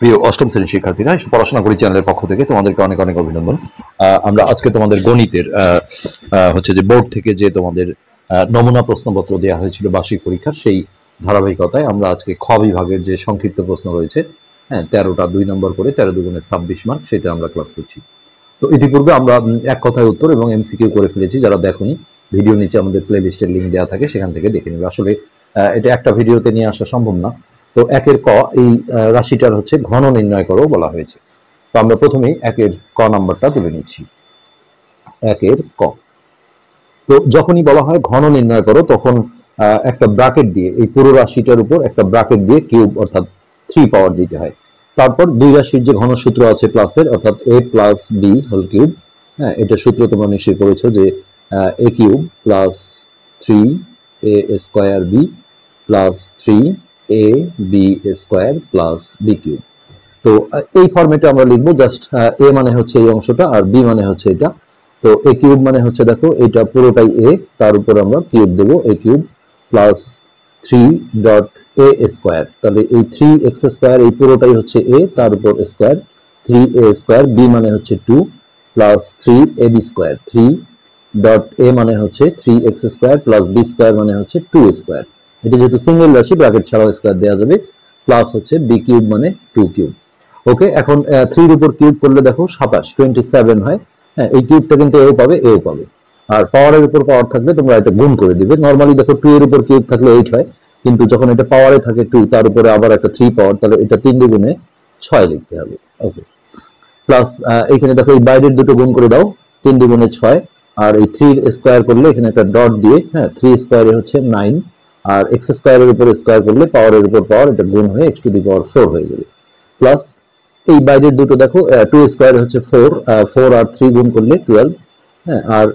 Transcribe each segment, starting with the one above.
প্রিয় অষ্টম শ্রেণীর শিক্ষার্থীরা পড়াশোনা করি চ্যানেলের পক্ষ থেকে তোমাদেরকে অনেক অনেক অভিনন্দন আমরা আজকে তোমাদের গণিতের হচ্ছে যে বোর্ড থেকে যে তোমাদের নমুনা প্রশ্নপত্র দেওয়া হয়েছিল বার্ষিক পরীক্ষার সেই ধারাবাহিকতায় আমরা আজকে খ বিভাগের যে সংক্ষিপ্ত প্রশ্ন রয়েছে হ্যাঁ তেরোটা দুই নম্বর করে তেরো দুগুণে ছাব্বিশ মার্ক সেটা আমরা ক্লাস করছি তো ইতিপূর্বে আমরা এক কথায় উত্তর এবং এমসিকিউ করে ফেলেছি যারা দেখনি ভিডিও নিচে আমাদের প্লে লিস্টের লিঙ্ক দেওয়া থাকে সেখান থেকে দেখে নেবে আসলে এটা একটা ভিডিওতে নিয়ে আসা সম্ভব না তো একের ক এই রাশিটার হচ্ছে ঘন নির্ণয় করো বলা হয়েছে তো আমরা প্রথমেই একের ক নাম্বারটা তুলে নিচ্ছি একের ক তো যখনই বলা হয় ঘন নির্ণয় করো তখন একটা ব্রাকেট দিয়ে এই পুরো রাশিটার উপর একটা ব্রাকেট দিয়ে কিউব অর্থাৎ থ্রি পাওয়ার দিতে হয় তারপর দুই রাশির যে ঘন সূত্র আছে প্লাসের অর্থাৎ a plus b whole cube হ্যাঁ এটা সূত্র তোমরা নিশ্চয় করেছো যে a cube plus three a square b plus three a b square plus b cube তো এই ফর্মেটে আমরা লিখবো জাস্ট এ মানে হচ্ছে এই অংশটা আর বি মানে হচ্ছে এটা তো এ কিউব মানে হচ্ছে দেখো এটা পুরোটাই এ তার উপর আমরা কিউব দেবো a cube plus three dot a square তাহলে এই থ্রি এক্স স্কোয়ার এই পুরোটাই হচ্ছে এ তার উপর square three a square b মানে হচ্ছে two plus three a b square three dot a মানে হচ্ছে three x square plus b square মানে হচ্ছে টু স্কোয়ার এটা যেহেতু সিঙ্গেল রাশি ব্র্যাকেট ছাড়াও স্কোয়ার দেওয়া যাবে প্লাস হচ্ছে বি কিউব মানে টু কিউব ওকে এখন থ্রির উপর কিউব করলে দেখো সাতাশ টোয়েন্টি সেভেন হয় হ্যাঁ এই কিউবটা কিন্তু এও পাবে এও পাবে আর পাওয়ারের উপর পাওয়ার থাকবে তোমরা এটা গুণ করে দিবে নর্মালি দেখো টু এর উপর কিউব থাকলে এইট হয় কিন্তু যখন এটা পাওয়ারে থাকে টু তার উপরে আবার একটা থ্রি পাওয়ার তাহলে এটা তিন দুগুণে ছয় লিখতে হবে ওকে প্লাস এখানে দেখো এই বাইরের দুটো গুণ করে দাও তিন দুগুণে ছয় আর এই থ্রির স্কোয়ার করলে এখানে একটা ডট দিয়ে হ্যাঁ থ্রি স্কোয়ারে হচ্ছে নাইন আর এক্স স্কোয়ারের উপর স্কোয়ার করলে পাওয়ারের উপর পাওয়ার এটা গুণ হয়ে x to the power four হয়ে যাবে প্লাস এই বাইরের দুটো দেখো টু স্কোয়ার হচ্ছে ফোর ফোর আর থ্রি গুণ করলে টুয়েলভ হ্যাঁ আর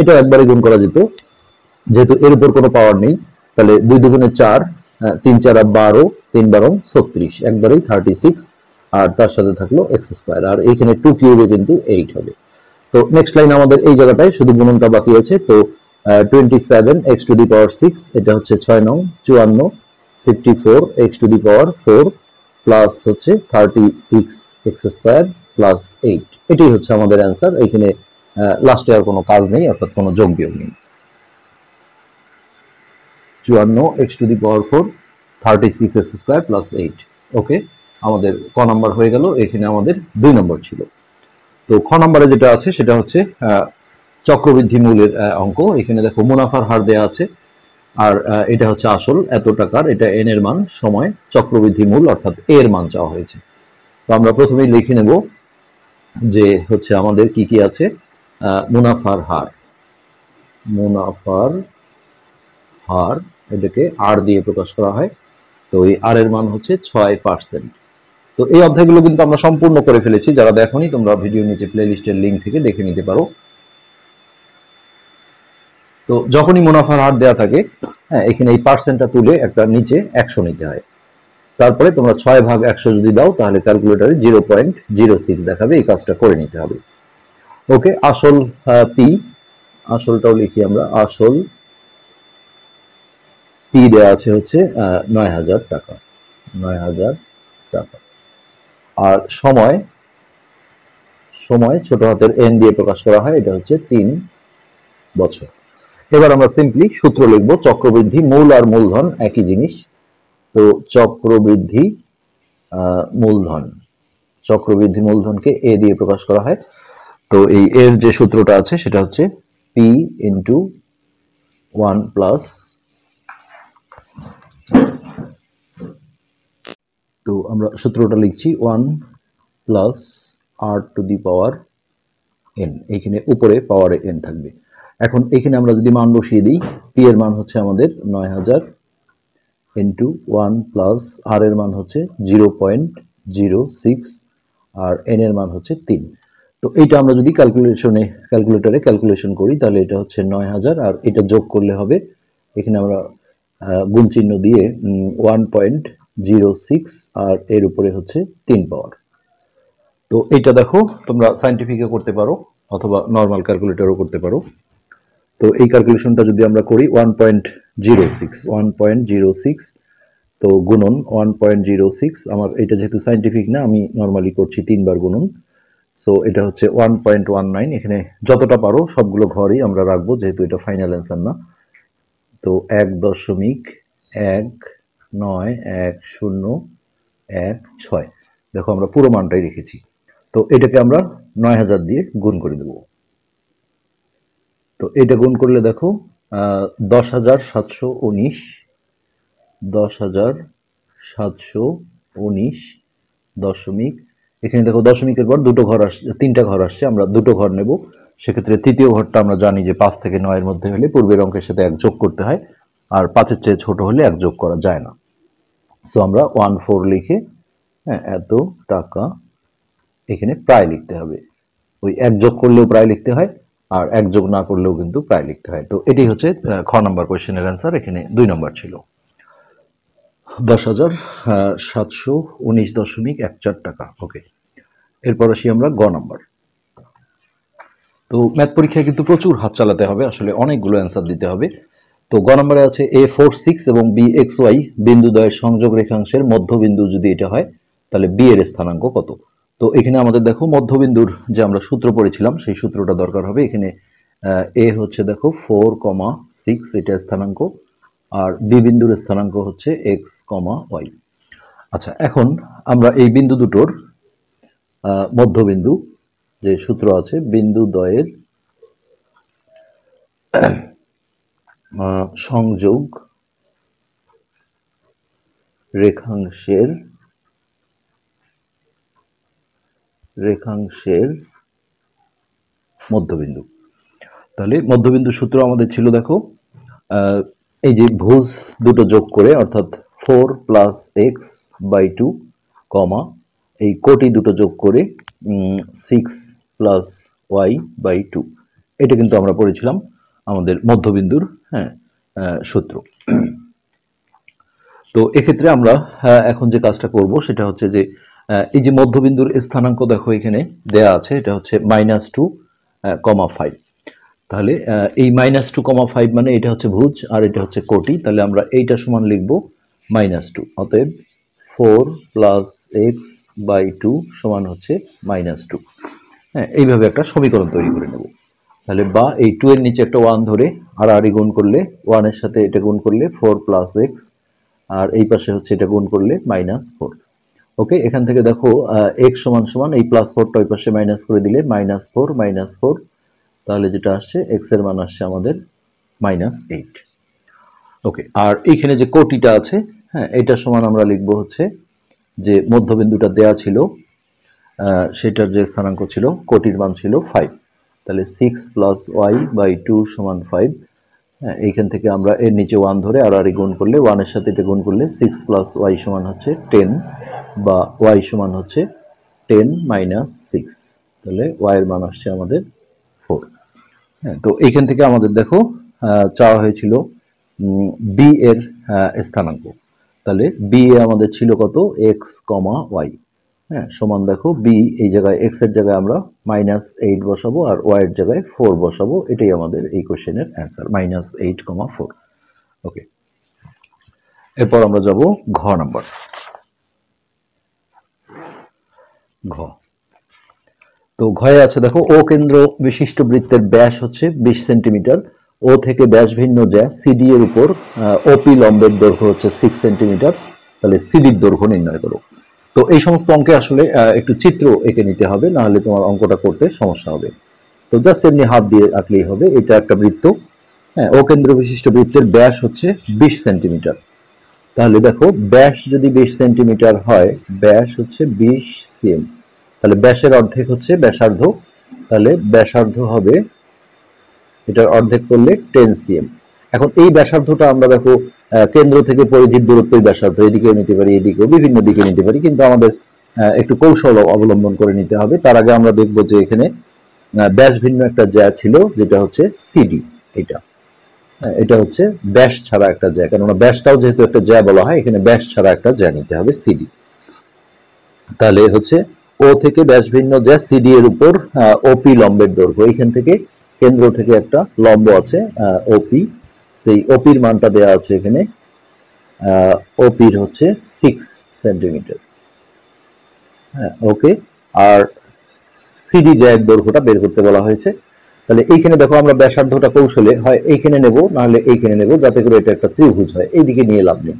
এটা একবারে গুণ করা যেত যেহেতু এর উপর কোনো পাওয়ার নেই তাহলে দুই দুগুণে চার তিন চার বারো তিন বারো ছত্রিশ একবারেই থার্টি সিক্স আর তার সাথে থাকলো এক্স স্কোয়ার আর এইখানে টু কিউবে কিন্তু এইট হবে তো নেক্সট লাইন আমাদের এই জায়গাটায় শুধু গুণনটা বাকি আছে তো twenty seven x to the power six এটা হচ্ছে ছয় নং চুয়ান্ন fifty four x to the power four plus হচ্ছে thirty six x square plus eight এটাই হচ্ছে আমাদের অ্যান্সার এখানে লাস্ট ইয়ার কোনো কাজ নেই অর্থাৎ কোনো যোগ বিয়োগ নেই চুয়ান্ন x to the power four thirty six x square plus eight okay আমাদের ক নাম্বার হয়ে গেল এখানে আমাদের দুই নম্বর ছিল তো খ নাম্বারে যেটা আছে সেটা হচ্ছে চক্রবৃদ্ধি মূলের অঙ্ক এখানে দেখো মুনাফার হার দেওয়া আছে আর এটা হচ্ছে আসল এত টাকার এটা এন এর মান সময় চক্রবৃদ্ধি মূল অর্থাৎ এর মান চাওয়া হয়েছে তো আমরা প্রথমেই লিখে নেব যে হচ্ছে আমাদের কি কি আছে মুনাফার হার মুনাফার হার এটাকে আর দিয়ে প্রকাশ করা হয় তো এই আর এর মান হচ্ছে ছয় পার্সেন্ট তো এই অধ্যায়গুলো কিন্তু আমরা সম্পূর্ণ করে ফেলেছি যারা দেখনি তোমরা ভিডিও নিচে প্লেলিস্টের লিঙ্ক থেকে দেখে নিতে পারো তো যখনই মুনাফার হার দেওয়া থাকে হ্যাঁ এখানে এই পার্সেন্টটা তুলে একটা নিচে একশো নিতে হয় তারপরে তোমরা ছয় ভাগ একশো যদি দাও তাহলে ক্যালকুলেটারে জিরো পয়েন্ট জিরো সিক্স দেখাবে এই কাজটা করে নিতে হবে ওকে আসল পি আসলটাও লিখি আমরা আসল পি দেওয়া আছে হচ্ছে নয় হাজার টাকা নয় হাজার টাকা আর সময় সময় ছোট হাতের এন দিয়ে প্রকাশ করা হয় এটা হচ্ছে তিন বছর এবার আমরা সিম্পলি সূত্র লিখব চক্রবৃদ্ধি মূল আর মূলধন একই জিনিস তো চক্রবৃদ্ধি মূলধন চক্রবৃদ্ধি মূলধনকে এ দিয়ে প্রকাশ করা হয় তো এই এর যে সূত্রটা আছে সেটা হচ্ছে পি ইন্টু ওয়ান প্লাস তো আমরা সূত্রটা লিখছি one plus r to the power n এইখানে উপরে পাওয়ারে এন থাকবে এখন এখানে আমরা যদি মান বসিয়ে দিই পি এর মান হচ্ছে আমাদের নয় হাজার ইন্টু ওয়ান প্লাস আর এর মান হচ্ছে জিরো পয়েন্ট জিরো সিক্স আর এন এর মান হচ্ছে তিন তো এটা আমরা যদি ক্যালকুলেশনে ক্যালকুলেটরে ক্যালকুলেশন করি তাহলে এটা হচ্ছে নয় হাজার আর এটা যোগ করলে হবে এখানে আমরা গুণ চিহ্ন দিয়ে ওয়ান পয়েন্ট জিরো সিক্স আর এর উপরে হচ্ছে তিন পাওয়ার তো এটা দেখো তোমরা সাইন্টিফিকে করতে পারো অথবা নর্মাল ক্যালকুলেটরও করতে পারো তো এই ক্যালকুলেশনটা যদি আমরা করি one point zero six one point zero six তো গুণন ওয়ান পয়েন্ট জিরো সিক্স আমার এটা যেহেতু সাইন্টিফিক না আমি নর্মালি করছি তিনবার গুণন সো এটা হচ্ছে ওয়ান পয়েন্ট ওয়ান নাইন এখানে যতটা পারো সবগুলো ঘরই আমরা রাখবো যেহেতু এটা ফাইনাল অ্যান্সার না তো এক দশমিক এক নয় এক শূন্য এক ছয় দেখো আমরা পুরো মানটাই রেখেছি তো এটাকে আমরা নয় হাজার দিয়ে গুণ করে দেবো তো এটা গুণ করলে দেখো দশ হাজার সাতশো উনিশ দশ হাজার সাতশো উনিশ দশমিক এখানে দেখো দশমিকের পর দুটো ঘর আসছে তিনটা ঘর আসছে আমরা দুটো ঘর নেব সেক্ষেত্রে তৃতীয় ঘরটা আমরা জানি যে পাঁচ থেকে নয়ের মধ্যে হলে পূর্বের অঙ্কের সাথে এক যোগ করতে হয় আর পাঁচের চেয়ে ছোট হলে এক যোগ করা যায় না সো আমরা ওয়ান ফোর লিখে হ্যাঁ, এত টাকা এখানে প্রায় লিখতে হবে ওই এক যোগ করলেও প্রায় লিখতে হয় আর একযোগ না করলেও কিন্তু প্রায় লিখতে হয় তো এটি হচ্ছে খ নম্বর কোয়েশ্চেনের অ্যান্সার এখানে দুই নম্বর ছিল দশ হাজার সাতশো উনিশ দশমিক এক চার টাকা ওকে এরপর আসি আমরা গ নম্বর তো ম্যাথ পরীক্ষায় কিন্তু প্রচুর হাত চালাতে হবে আসলে অনেকগুলো অ্যান্সার দিতে হবে তো গ নম্বরে আছে এ ফোর সিক্স এবং বি এক্স ওয়াই বিন্দুদ্বয়ের সংযোগ রেখাংশের মধ্যবিন্দু যদি এটা হয় তাহলে বি এর স্থানাঙ্ক কত তো এখানে আমাদের দেখো মধ্যবিন্দুর যে আমরা সূত্র পড়েছিলাম সেই সূত্রটা দরকার হবে এখানে এ হচ্ছে দেখো ফোর কমা সিক্স এটা স্থানাঙ্ক আর বি বিন্দুর স্থানাঙ্ক হচ্ছে এক্স কমা ওয়াই আচ্ছা এখন আমরা এই বিন্দু দুটোর মধ্যবিন্দু যে সূত্র আছে বিন্দু দয়ের সংযোগ রেখাংশের রেখাংশের মধ্যবিন্দু তাহলে মধ্যবিন্দু সূত্র আমাদের ছিল দেখো এই যে ভুজ দুটো যোগ করে অর্থাৎ four plus x by two কমা এই কোটি দুটো যোগ করে six plus y by two এটা কিন্তু আমরা পড়েছিলাম আমাদের মধ্যবিন্দুর হ্যাঁ সূত্র তো এক্ষেত্রে আমরা এখন যে কাজটা করব সেটা হচ্ছে যে এই যে মধ্যবিন্দুর স্থানাঙ্ক দেখো এখানে দেয়া আছে এটা হচ্ছে মাইনাস টু কমা ফাইভ তাহলে এই মাইনাস টু কমা ফাইভ মানে এটা হচ্ছে ভুজ আর এটা হচ্ছে কোটি তাহলে আমরা এইটা সমান লিখব মাইনাস টু অতএব four plus x by two সমান হচ্ছে মাইনাস টু হ্যাঁ এইভাবে একটা সমীকরণ তৈরি করে নেব তাহলে বা এই টু এর নিচে একটা ওয়ান ধরে আর আড়ি গুণ করলে ওয়ানের সাথে এটা গুণ করলে ফোর প্লাস এক্স আর এই পাশে হচ্ছে এটা গুণ করলে মাইনাস ফোর ওকে এখান থেকে দেখো এক্স সমান সমান এই প্লাস ফোরটা ওই পাশে মাইনাস করে দিলে মাইনাস ফোর মাইনাস ফোর তাহলে যেটা আসছে এক্স এর মান আসছে আমাদের মাইনাস এইট ওকে আর এইখানে যে কোটিটা আছে হ্যাঁ এটা সমান আমরা লিখব হচ্ছে যে মধ্যবিন্দুটা দেয়া ছিল সেটার যে স্থানাঙ্ক ছিল কোটির মান ছিল ফাইভ তাহলে six plus y by two সমান ফাইভ হ্যাঁ এইখান থেকে আমরা এর নিচে ওয়ান ধরে আর আর গুণ করলে ওয়ানের সাথে এটা গুণ করলে সিক্স প্লাস ওয়াই সমান হচ্ছে টেন বা ওয়াই সমান হচ্ছে টেন মাইনাস সিক্স তাহলে ওয়াইয়ের মান আসছে আমাদের ফোর হ্যাঁ তো এইখান থেকে আমাদের দেখো চাওয়া হয়েছিল বি এর স্থানাঙ্ক তাহলে বি এ আমাদের ছিল কত এক্স কমা ওয়াই হ্যাঁ সমান দেখো বি এই জায়গায় এক্স এর জায়গায় আমরা মাইনাস এইট বসাবো আর ওয়াই এর জায়গায় ফোর বসাবো এটাই আমাদের এই কোশ্চেনের অ্যান্সার মাইনাস এইট কমা ফোর ওকে এরপর আমরা যাব ঘ নাম্বার ঘ তো ঘয়ে আছে দেখো ও কেন্দ্র বিশিষ্ট বৃত্তের ব্যাস হচ্ছে বিশ সেন্টিমিটার ও থেকে ব্যাস ভিন্ন জ্যা সিডি এর উপর ওপি লম্বের দৈর্ঘ্য হচ্ছে সিক্স সেন্টিমিটার তাহলে সিডির দৈর্ঘ্য নির্ণয় করো তো এই সমস্ত অঙ্কে আসলে একটু চিত্র এঁকে নিতে হবে নাহলে তোমার অঙ্কটা করতে সমস্যা হবে তো জাস্ট এমনি হাত দিয়ে আঁকলেই হবে এটা একটা বৃত্ত হ্যাঁ ও কেন্দ্র বিশিষ্ট বৃত্তের ব্যাস হচ্ছে বিশ সেন্টিমিটার তাহলে দেখো ব্যাস যদি বিশ সেন্টিমিটার হয় ব্যাস হচ্ছে বিশ সিএম তাহলে ব্যাসের অর্ধেক হচ্ছে ব্যাসার্ধ তাহলে ব্যাসার্ধ হবে এটার অর্ধেক করলে টেন সিএম এখন এই ব্যাসার্ধটা আমরা দেখো কেন্দ্র থেকে পরিধির দূরত্ব ব্যাসার্ধ এদিকেও নিতে পারি এদিকেও বিভিন্ন দিকে নিতে পারি কিন্তু আমাদের একটু কৌশল অবলম্বন করে নিতে হবে তার আগে আমরা দেখব যে এখানে ব্যাস ভিন্ন একটা জ্যা ছিল যেটা হচ্ছে সিডি এটা এটা হচ্ছে ব্যাস ছাড়া একটা জ্যা কেননা ব্যাসটাও যেহেতু একটা জ্যা বলা হয় এখানে ব্যাস ছাড়া একটা জ্যা নিতে হবে সিডি তাহলে হচ্ছে ও থেকে ব্যাস ভিন্ন জ্যা সিডি এর উপর ওপি লম্বের দৈর্ঘ্য এখান থেকে কেন্দ্র থেকে একটা লম্ব আছে ওপি সেই ওপির মানটা দেওয়া আছে এখানে ওপির হচ্ছে সিক্স সেন্টিমিটার হ্যাঁ ওকে আর সিডি জ্যা এর দৈর্ঘ্যটা বের করতে বলা হয়েছে তাহলে এইখানে দেখো আমরা ব্যাসার্ধটা কৌশলে হয় এইখানে নেব না হলে এইখানে নেব যাতে করে এটা একটা ত্রিভুজ হয় এইদিকে নিয়ে লাভ নেই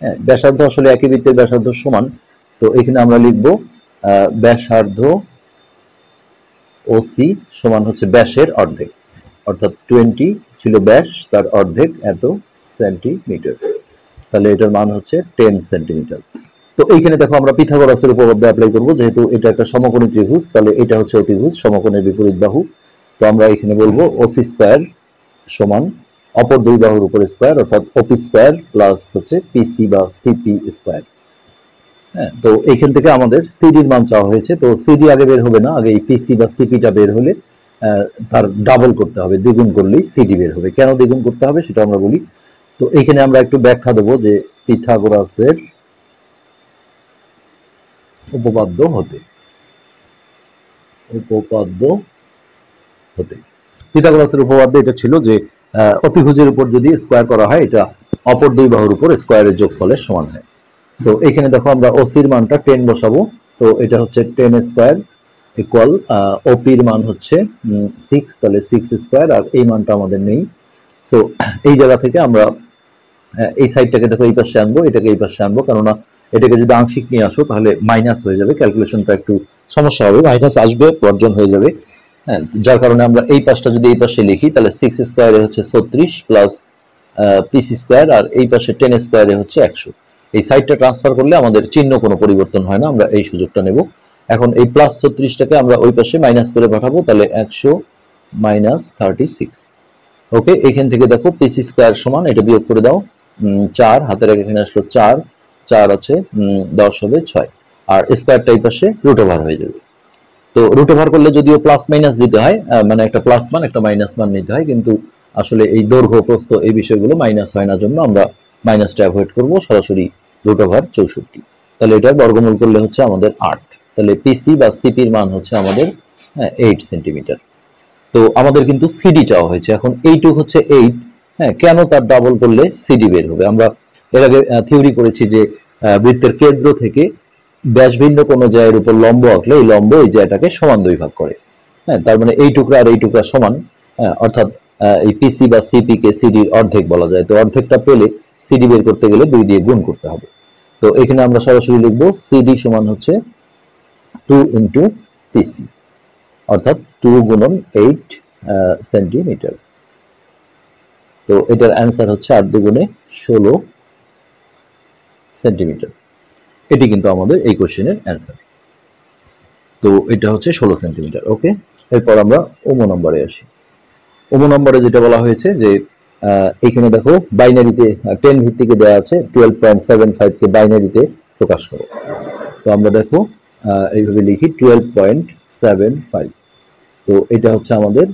হ্যাঁ ব্যাসার্ধ আসলে একই বৃত্তের ব্যাসার্ধ সমান তো এখানে আমরা লিখব ব্যাসার্ধ ওসি সমান হচ্ছে ব্যাসের অর্ধেক অর্থাৎ টোয়েন্টি ছিল ব্যাস তার অর্ধেক এত সেন্টিমিটার তাহলে এটার মান হচ্ছে টেন সেন্টিমিটার তো এইখানে দেখো আমরা পিথাগোরাসের উপপাদ্য অ্যাপ্লাই করবো যেহেতু এটা একটা সমকোণী ত্রিভুজ তাহলে এটা হচ্ছে অতিভুজ সমকোণের বিপরীত বাহু তো আমরা এখানে বলবো ওসি স্কোয়ার সমান অপর দুই বাহুর উপর স্কোয়ার অর্থাৎ ওপি স্কোয়ার প্লাস হচ্ছে পিসি বা সিপি স্কোয়ার হ্যাঁ তো এখান থেকে আমাদের সিডির মান চাওয়া হয়েছে তো সিডি আগে বের হবে না আগে এই পিসি বা সিপিটা বের হলে তার ডাবল করতে হবে দ্বিগুণ করলেই সিডি বের হবে কেন দ্বিগুণ করতে হবে সেটা আমরা বলি তো এখানে আমরা একটু ব্যাখ্যা দেবো যে পিথাগোরাসের উপপাদ্য হতে উপপাদ্য হতে পিতাগোরাসের উপপাদ্য এটা ছিল যে অতিভুজের উপর যদি স্কোয়ার করা হয় এটা অপর দুই বাহুর উপর স্কোয়ারের সমান হয় সো এখানে দেখো আমরা ওসির মানটা টেন বসাবো তো এটা হচ্ছে টেন স্কোয়ার ইকুয়াল ওপির মান হচ্ছে সিক্স তাহলে সিক্স স্কোয়ার আর এই মানটা আমাদের নেই সো এই জায়গা থেকে আমরা এই সাইডটাকে দেখো এই পাশে আনবো এটাকে এই পাশে আনবো কেননা এটাকে যদি আংশিক নিয়ে আসো তাহলে মাইনাস হয়ে যাবে ক্যালকুলেশনটা একটু সমস্যা হবে মাইনাস আসবে বর্জন হয়ে যাবে হ্যাঁ যার কারণে আমরা এই পাশটা যদি এই পাশে লিখি তাহলে সিক্স স্কোয়ারে হচ্ছে ছত্রিশ প্লাস পিস স্কোয়ার আর এই পাশে টেন স্কোয়ারে হচ্ছে একশো এই সাইডটা ট্রান্সফার করলে আমাদের চিহ্ন কোনো পরিবর্তন হয় না আমরা এই সুযোগটা নেব এখন এই প্লাস ছত্রিশটাকে আমরা ওই পাশে মাইনাস করে পাঠাবো তাহলে একশো মাইনাস থার্টি সিক্স ওকে এখান থেকে দেখো পিস স্কোয়ার সমান এটা বিয়োগ করে দাও চার হাতের আগে এখানে আসলো চার চার আছে দশ হবে ছয় আর স্কোয়ারটা এই পাশে রুট ওভার হয়ে যাবে তো রুট ওভার করলে যদিও প্লাস মাইনাস দিতে হয় মানে একটা প্লাস মান একটা মাইনাস মান নিতে হয় কিন্তু আসলে এই দৈর্ঘ্য প্রস্ত এই বিষয়গুলো মাইনাস হয় না জন্য আমরা মাইনাসটা অ্যাভয়েড করব সরাসরি রুট ওভার চৌষট্টি তাহলে এটা বর্গমূল করলে হচ্ছে আমাদের আট তাহলে পিসি বা সিপির মান হচ্ছে আমাদের হ্যাঁ এইট সেন্টিমিটার তো আমাদের কিন্তু সিডি চাওয়া হয়েছে এখন এইটু হচ্ছে এইট হ্যাঁ কেন তার ডাবল করলে সিডি বের হবে আমরা এর আগে থিওরি করেছি যে বৃত্তের কেন্দ্র থেকে ব্যাস ভিন্ন কোনো জায়ের উপর লম্ব আঁকলে এই লম্ব এই জায়গাটাকে সমান দুই ভাগ করে হ্যাঁ তার মানে এই টুকরা আর এই টুকরা সমান হ্যাঁ, অর্থাৎ এই পিসি বা সিপি কে সিডির অর্ধেক বলা যায় তো অর্ধেকটা পেলে সিডি বের করতে গেলে দুই দিয়ে গুণ করতে হবে তো এখানে আমরা সরাসরি লিখবো সিডি সমান হচ্ছে টু ইন্টু পিসি অর্থাৎ টু গুণন এইট সেন্টিমিটার তো এটার অ্যান্সার হচ্ছে আট দুগুণে ষোলো সেন্টিমিটার এটি কিন্তু আমাদের এই কোশ্চেনের অ্যান্সার তো এটা হচ্ছে ষোলো সেন্টিমিটার ওকে এরপর আমরা ওমো নম্বরে আসি ওমো নম্বরে যেটা বলা হয়েছে যে এখানে দেখো বাইনারিতে টেন ভিত্তিকে দেওয়া আছে টুয়েলভ পয়েন্ট সেভেন ফাইভকে বাইনারিতে প্রকাশ করো তো আমরা দেখো এইভাবে লিখি টুয়েলভ পয়েন্ট সেভেন ফাইভ তো এটা হচ্ছে আমাদের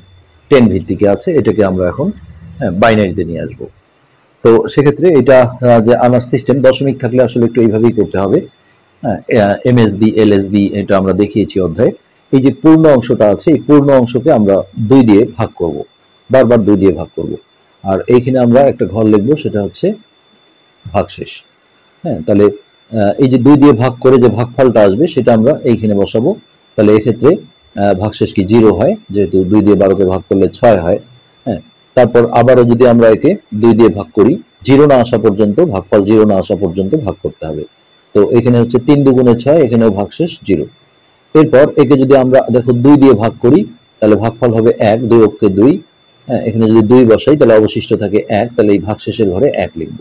টেন ভিত্তিকে আছে এটাকে আমরা এখন হ্যাঁ, বাইনারিতে নিয়ে আসবো তো সেক্ষেত্রে এটা যে আমার সিস্টেম দশমিক থাকলে আসলে একটু এইভাবেই করতে হবে এমএসবি বি এটা আমরা দেখিয়েছি অধ্যায়ে এই যে পূর্ণ অংশটা আছে এই পূর্ণ অংশকে আমরা দুই দিয়ে ভাগ করব বারবার দুই দিয়ে ভাগ করব আর এইখানে আমরা একটা ঘর লিখবো সেটা হচ্ছে ভাগশেষ হ্যাঁ তাহলে এই যে দুই দিয়ে ভাগ করে যে ভাগফলটা আসবে সেটা আমরা এইখানে বসাবো তাহলে এক্ষেত্রে ভাগশেষ কি জিরো হয় যেহেতু দুই দিয়ে বারোকে ভাগ করলে ছয় হয় তারপর আবারও যদি আমরা একে দুই দিয়ে ভাগ করি জিরো না আসা পর্যন্ত ভাগফল জিরো না আসা পর্যন্ত ভাগ করতে হবে তো এখানে হচ্ছে তিন দুগুণে ছয় এখানেও ভাগশেষ জিরো এরপর একে যদি আমরা দেখো দুই দিয়ে ভাগ করি তাহলে ভাগফল হবে এক দুই অক্ষে দুই হ্যাঁ এখানে যদি দুই বসাই তাহলে অবশিষ্ট থাকে এক তাহলে এই ভাগশেষের ঘরে এক লিখব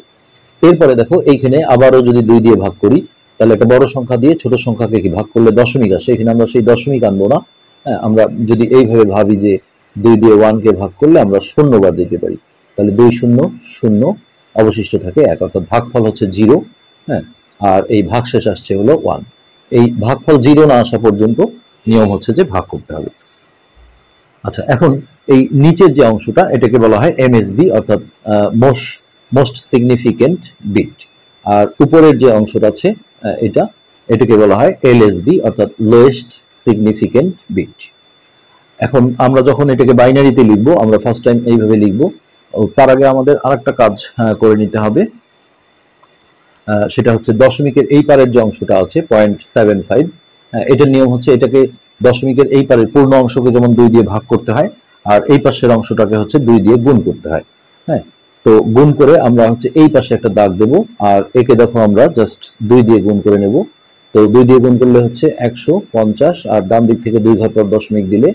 এরপরে দেখো এইখানে আবারও যদি দুই দিয়ে ভাগ করি তাহলে একটা বড় সংখ্যা দিয়ে ছোট সংখ্যাকে কি ভাগ করলে দশমিক আসে এখানে আমরা সেই দশমিক আনবো না হ্যাঁ, আমরা যদি এইভাবে ভাবি যে দুই দিয়ে ওয়ানকে ভাগ করলে আমরা শূন্য বার দিতে পারি তাহলে দুই শূন্য শূন্য অবশিষ্ট থাকে এক অর্থাৎ ভাগফল হচ্ছে জিরো হ্যাঁ আর এই ভাগশেষ আসছে হলো ওয়ান এই ভাগফল জিরো না আসা পর্যন্ত নিয়ম হচ্ছে যে ভাগ করতে হবে আচ্ছা এখন এই নিচের যে অংশটা এটাকে বলা হয় এমএসবি অর্থাৎ মোস্ট মোস্ট সিগনিফিকেন্ট বিট আর উপরের যে অংশটা আছে এটা এটাকে বলা হয় এলএসবি অর্থাৎ লোয়েস্ট সিগনিফিকেন্ট বিট এখন আমরা যখন এটাকে বাইনারিতে লিখবো আমরা ফার্স্ট টাইম এইভাবে লিখবো তার আগে আমাদের আরেকটা কাজ হ্যাঁ, করে নিতে হবে সেটা হচ্ছে দশমিকের এই পারের যে অংশটা আছে পয়েন্ট সেভেন ফাইভ এটার নিয়ম হচ্ছে এটাকে দশমিকের এই পারের পূর্ণ অংশকে যেমন দুই দিয়ে ভাগ করতে হয় আর এই পাশের অংশটাকে হচ্ছে দুই দিয়ে গুণ করতে হয় হ্যাঁ তো গুণ করে আমরা হচ্ছে এই পাশে একটা দাগ দেব আর একে দেখো আমরা জাস্ট দুই দিয়ে গুণ করে নেব তো দুই দিয়ে গুণ করলে হচ্ছে একশো পঞ্চাশ আর ডান দিক থেকে দুই ঘর পর দশমিক দিলে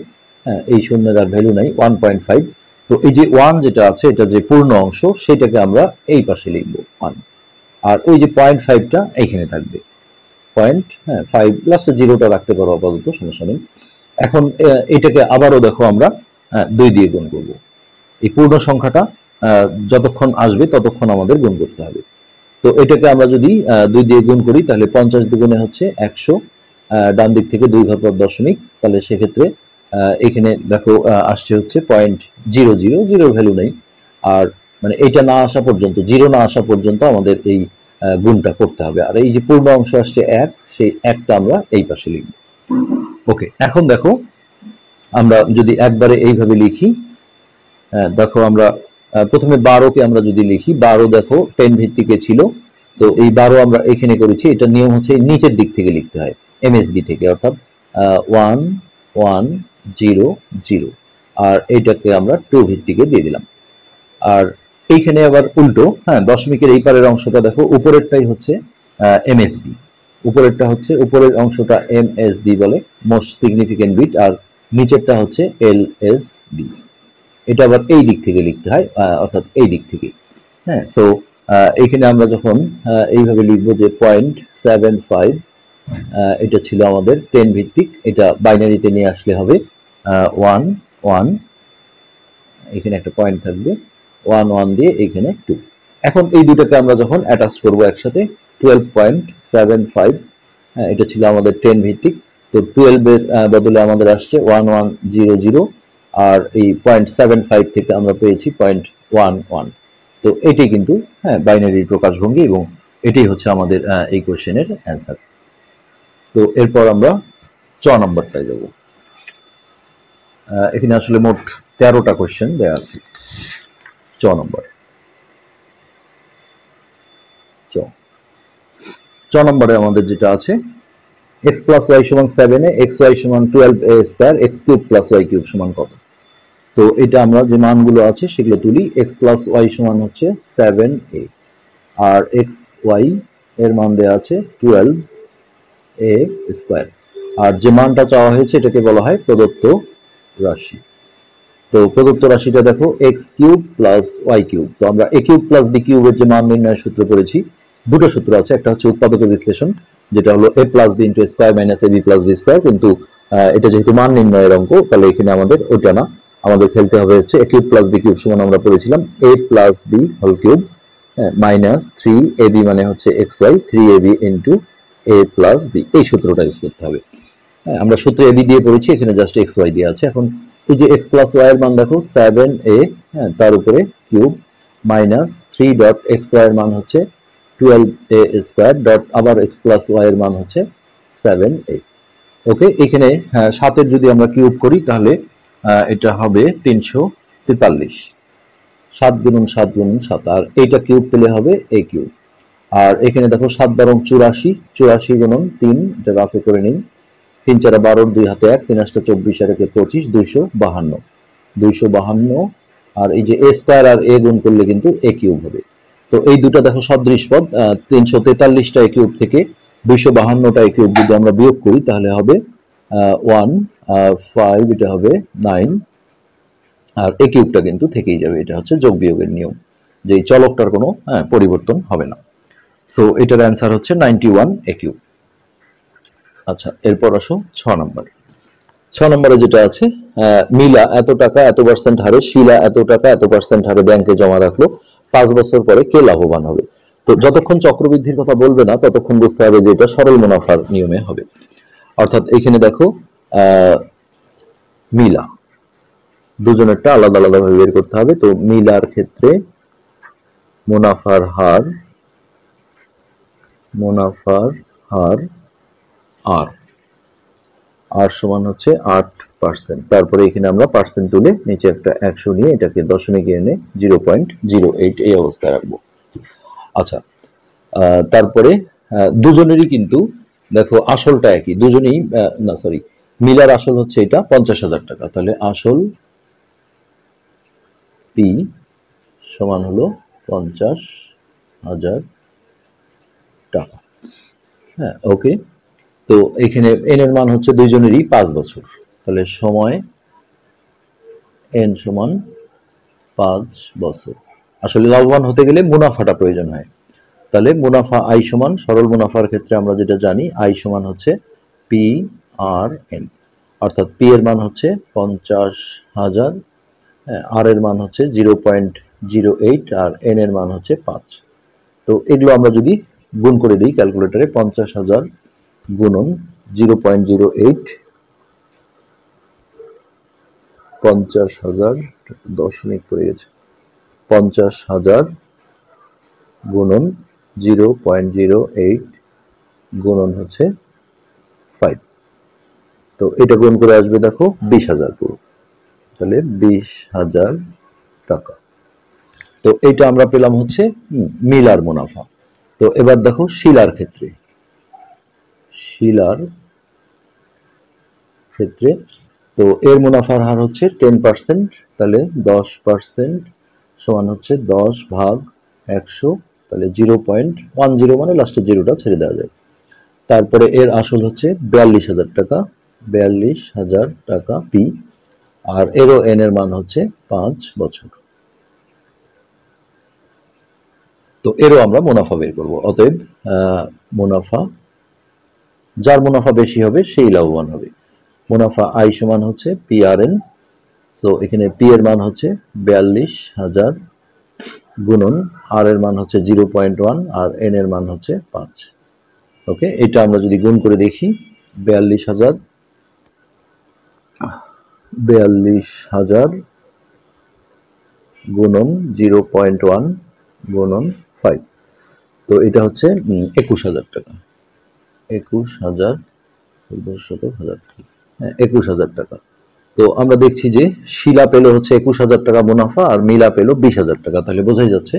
হ্যাঁ এই শূন্যের আর ভ্যালু নাই ওয়ান পয়েন্ট ফাইভ তো এই যে ওয়ান যেটা আছে এটা যে পূর্ণ অংশ সেটাকে আমরা এই পাশে লিখবো ওয়ান আর ওই যে পয়েন্ট ফাইভটা এইখানে থাকবে পয়েন্ট হ্যাঁ ফাইভ লাস্টে জিরোটা রাখতে পারো আপাতত সমস্যা নেই এখন এটাকে আবারও দেখো আমরা হ্যাঁ, দুই দিয়ে গুণ করব এই পূর্ণ সংখ্যাটা যতক্ষণ আসবে ততক্ষণ আমাদের গুণ করতে হবে তো এটাকে আমরা যদি দুই দিয়ে গুণ করি তাহলে পঞ্চাশ দুগুণে হচ্ছে একশো ডান দিক থেকে দুই ঘর পর দশমিক তাহলে সেক্ষেত্রে এখানে দেখো আসছে হচ্ছে পয়েন্ট জিরো জিরো জিরোর ভ্যালু নেই আর মানে এটা না আসা পর্যন্ত জিরো না আসা পর্যন্ত আমাদের এই গুণটা করতে হবে আর এই যে পূর্ণ অংশ আসছে এক সেই একটা আমরা এই পাশে লিখব ওকে এখন দেখো আমরা যদি একবারে এইভাবে লিখি দেখো আমরা প্রথমে বারোকে আমরা যদি লিখি বারো দেখো টেন ভিত্তিকে ছিল তো এই বারো আমরা এখানে করেছি এটা নিয়ম হচ্ছে নিচের দিক থেকে লিখতে হয় এমএসবি থেকে অর্থাৎ ওয়ান ওয়ান জিরো জিরো আর এইটাকে আমরা টু ভিত্তিকে দিয়ে দিলাম আর এইখানে আবার উল্টো হ্যাঁ দশমিকের এই পারের অংশটা দেখো উপরেরটাই হচ্ছে এমএসবি উপরেরটা হচ্ছে উপরের অংশটা এমএসবি বলে মোস্ট সিগনিফিকেন্ট বিট আর নিচেরটা হচ্ছে এলএসবি এটা আবার এই দিক থেকে লিখতে হয় অর্থাৎ এই দিক থেকে হ্যাঁ সো এখানে আমরা যখন এইভাবে লিখব যে পয়েন্ট সেভেন ফাইভ এটা ছিল আমাদের টেন ভিত্তিক এটা বাইনারিতে নিয়ে আসলে হবে ওয়ান ওয়ান এখানে একটা পয়েন্ট থাকবে ওয়ান ওয়ান দিয়ে এখানে টু এখন এই দুটাকে আমরা যখন অ্যাটাচ করব একসাথে টুয়েলভ পয়েন্ট সেভেন ফাইভ এটা ছিল আমাদের টেন ভিত্তিক তো টুয়েলভের বদলে আমাদের আসছে ওয়ান ওয়ান জিরো জিরো আর এই পয়েন্ট সেভেন ফাইভ থেকে আমরা পেয়েছি পয়েন্ট ওয়ান ওয়ান তো এটি কিন্তু হ্যাঁ বাইনারি প্রকাশভঙ্গি এবং এটাই হচ্ছে আমাদের এই কোশ্চেনের অ্যান্সার তো এরপর আমরা চ নম্বরটায় যাবো এখানে আসলে মোট তেরোটা কোয়েশ্চেন দেওয়া আছে চ নম্বরে চ চ নম্বরে আমাদের যেটা আছে এক্স প্লাস ওয়াই সমান সেভেনে এক্স ওয়াই সমান টুয়েলভ এ square x cube plus y cube সমান কত তো এটা আমরা যে মানগুলো আছে সেগুলো তুলি এক্স প্লাস ওয়াই সমান হচ্ছে সেভেন এ আর এক্স ওয়াই এর মান দেওয়া আছে টুয়েলভ এ স্কোয়ার আর যে মানটা চাওয়া হয়েছে এটাকে বলা হয় প্রদত্ত রাশি তো প্রদত্ত রাশিটা দেখো x cube plus y cube তো আমরা এ কিউব প্লাস বি কিউবের যে মান নির্ণয়ের সূত্র করেছি দুটো সূত্র আছে একটা হচ্ছে উৎপাদকের বিশ্লেষণ যেটা হলো a plus b into square minus a b plus b square কিন্তু এটা যেহেতু মান নির্ণয়ের অঙ্ক তাহলে এখানে আমাদের ওইটা না আমাদের ফেলতে হবে হচ্ছে a cube plus b cube সমান আমরা পড়েছিলাম a plus b whole cube minus three a b মানে হচ্ছে x y three a b into a plus b এই সূত্রটা ইউজ করতে হবে হ্যাঁ, আমরা সূত্র এবি দিয়ে পড়েছি এখানে জাস্ট এক্স ওয়াই দিয়ে আছে এখন এই যে এক্স প্লাস ওয়াই এর মান দেখো সেভেন এ হ্যাঁ তার উপরে cube minus three dot x y এর মান হচ্ছে টুয়েলভ এ স্কোয়ার ডট আবার এক্স প্লাস ওয়াই এর মান হচ্ছে সেভেন এ ওকে এখানে হ্যাঁ, সাতের যদি আমরা কিউব করি তাহলে এটা হবে তিনশো তেতাল্লিশ সাত গুণ সাত গুণ সাত আর এইটা কিউব পেলে হবে এ কিউব আর এখানে দেখো সাত বারং চুরাশি চুরাশি গুণন তিন এটা রাফে করে নিন তিন চার বারো দুই হাতে এক তিন আটটা চব্বিশ আর একে পঁচিশ দুইশো বাহান্ন দুইশো বাহান্ন আর এই যে এ স্কোয়ার আর এ গুণ করলে কিন্তু এ কিউব হবে তো এই দুটো দেখো সদৃশ পদ তিনশো তেতাল্লিশটা এ কিউব থেকে দুইশো বাহান্নটা এ কিউব যদি আমরা বিয়োগ করি তাহলে হবে ওয়ান ফাইভ এটা হবে নাইন আর এ কিউবটা কিন্তু থেকেই যাবে এটা হচ্ছে যোগ বিয়োগের নিয়ম যে চলকটার কোনো পরিবর্তন হবে না সো এটার অ্যান্সার হচ্ছে নাইনটি ওয়ান এ কিউব আচ্ছা এরপর আসো ছ নম্বর ছ নম্বরে যেটা আছে মিলা এত টাকা এত পার্সেন্ট হারে শিলা এত টাকা এত পার্সেন্ট হারে ব্যাংকে জমা রাখলো পাঁচ বছর পরে কে লাভবান হবে তো যতক্ষণ চক্রবৃদ্ধির কথা বলবে না ততক্ষণ বুঝতে হবে যে এটা সরল মুনাফার নিয়মে হবে অর্থাৎ এখানে দেখো মিলা দুজনেরটা আলাদা আলাদা ভাবে বের করতে হবে তো মিলার ক্ষেত্রে মুনাফার হার মুনাফার হার আর আর সমান হচ্ছে আট পার্সেন্ট তারপরে এখানে আমরা পার্সেন্ট তুলে নিচে একটা একশো নিয়ে এটাকে দশমিক এনে জিরো পয়েন্ট জিরো এইট এই অবস্থায় রাখবো আচ্ছা তারপরে দুজনেরই কিন্তু দেখো আসলটা একই দুজনেই না সরি মিলার আসল হচ্ছে এটা পঞ্চাশ হাজার টাকা তাহলে আসল পি সমান হলো পঞ্চাশ হাজার টাকা হ্যাঁ ওকে তো এখানে এন এর মান হচ্ছে দুইজনেরই পাঁচ বছর তাহলে সময় এন সমান পাঁচ বছর আসলে লাভবান হতে গেলে মুনাফাটা প্রয়োজন হয় তাহলে মুনাফা আই সমান সরল মুনাফার ক্ষেত্রে আমরা যেটা জানি আই সমান হচ্ছে পি আর এন অর্থাৎ পি এর মান হচ্ছে পঞ্চাশ হাজার আর হ্যাঁ, এর মান হচ্ছে জিরো পয়েন্ট জিরো এইট আর এন এর মান হচ্ছে পাঁচ তো এগুলো আমরা যদি গুণ করে দিই ক্যালকুলেটরে পঞ্চাশ হাজার গুণন জিরো পয়েন্ট জিরো এইট পঞ্চাশ হাজার দশমিক পড়ে গেছে পঞ্চাশ হাজার গুণন জিরো পয়েন্ট জিরো এইট গুণন হচ্ছে ফাইভ তো এটা গুণ করে আসবে দেখো বিশ হাজার পুরো তাহলে বিশ হাজার টাকা তো এটা আমরা পেলাম হচ্ছে মিলার মুনাফা তো এবার দেখো শিলার ক্ষেত্রে শিলার ক্ষেত্রে তো এর মুনাফার হার হচ্ছে টেন পার্সেন্ট তাহলে দশ পার্সেন্ট সমান হচ্ছে দশ ভাগ একশো তাহলে জিরো পয়েন্ট ওয়ান জিরো মানে লাস্টের জিরোটা ছেড়ে দেওয়া যায় তারপরে এর আসল হচ্ছে বিয়াল্লিশ হাজার টাকা বিয়াল্লিশ হাজার টাকা পি আর এরও এন এর মান হচ্ছে পাঁচ বছর তো এরও আমরা মুনাফা বের করবো অতএব মুনাফা যার মুনাফা বেশি হবে সেই লাভবান হবে মুনাফা আই সমান হচ্ছে পি আর পিআরএন সো এখানে পি এর মান হচ্ছে বিয়াল্লিশ হাজার গুণন আর এর মান হচ্ছে জিরো পয়েন্ট ওয়ান আর এন এর মান হচ্ছে পাঁচ ওকে এটা আমরা যদি গুণ করে দেখি বিয়াল্লিশ হাজার বিয়াল্লিশ হাজার গুণন জিরো পয়েন্ট ওয়ান গুণন ফাইভ তো এটা হচ্ছে একুশ হাজার টাকা একুশ হাজার শতক হাজার হ্যাঁ, একুশ হাজার টাকা তো আমরা দেখছি যে শিলা পেল হচ্ছে একুশ হাজার টাকা মুনাফা আর মিলা পেল বিশ হাজার টাকা তাহলে বোঝাই যাচ্ছে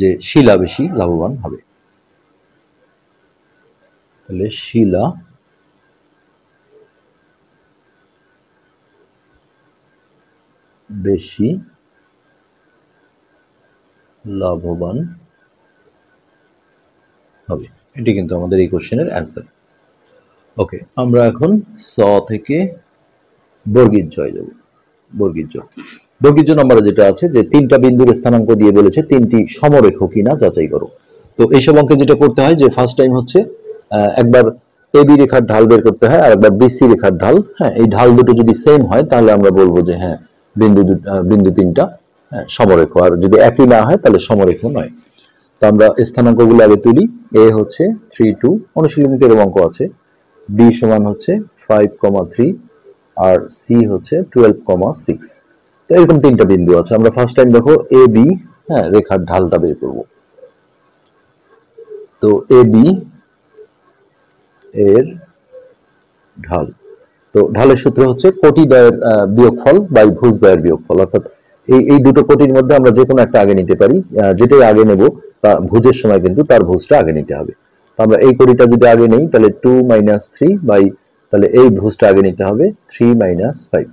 যে শিলা বেশি লাভবান হবে তাহলে শিলা বেশি লাভবান হবে এটি কিন্তু আমাদের এই কোশ্চেনের অ্যান্সার ওকে আমরা এখন স থেকে বর্গীর জয় যাব বর্গীর জয় বর্গীর জন্য আমরা যেটা আছে যে তিনটা বিন্দুর স্থানাঙ্ক দিয়ে বলেছে তিনটি সমরেখ কিনা যাচাই করো তো এইসব অঙ্কে যেটা করতে হয় যে ফার্স্ট টাইম হচ্ছে একবার এবি রেখার ঢাল বের করতে হয় আর একবার বিসি রেখার ঢাল হ্যাঁ এই ঢাল দুটো যদি সেম হয় তাহলে আমরা বলবো যে হ্যাঁ বিন্দু বিন্দু তিনটা হ্যাঁ, সমরেখ আর যদি একই না হয় তাহলে সমরেখ নয় তো আমরা স্থানাঙ্কগুলো আগে তুলি এ হচ্ছে থ্রি টু অনুশীলনীতে এরকম অঙ্ক আছে বি সমান হচ্ছে ফাইভ কমা থ্রি আর সি হচ্ছে টুয়েলভ কমা সিক্স তো এরকম তিনটা বিন্দু আছে আমরা ফার্স্ট টাইম দেখো এ বি হ্যাঁ রেখার ঢালটা বের করব তো এ বি এর ঢাল তো ঢালের সূত্র হচ্ছে কোটি দয়ের বিয়োগফল বা ভুজ দয়ের বিয়োগফল অর্থাৎ এই এই দুটো কোটির মধ্যে আমরা যে কোনো একটা আগে নিতে পারি যেটাই আগে নেবো তা ভুজের সময় কিন্তু তার ভোজটা আগে নিতে হবে আমরা এই কড়িটা যদি আগে নেই তাহলে টু মাইনাস থ্রি বাই তাহলে এই ভোজটা আগে নিতে হবে থ্রি মাইনাস ফাইভ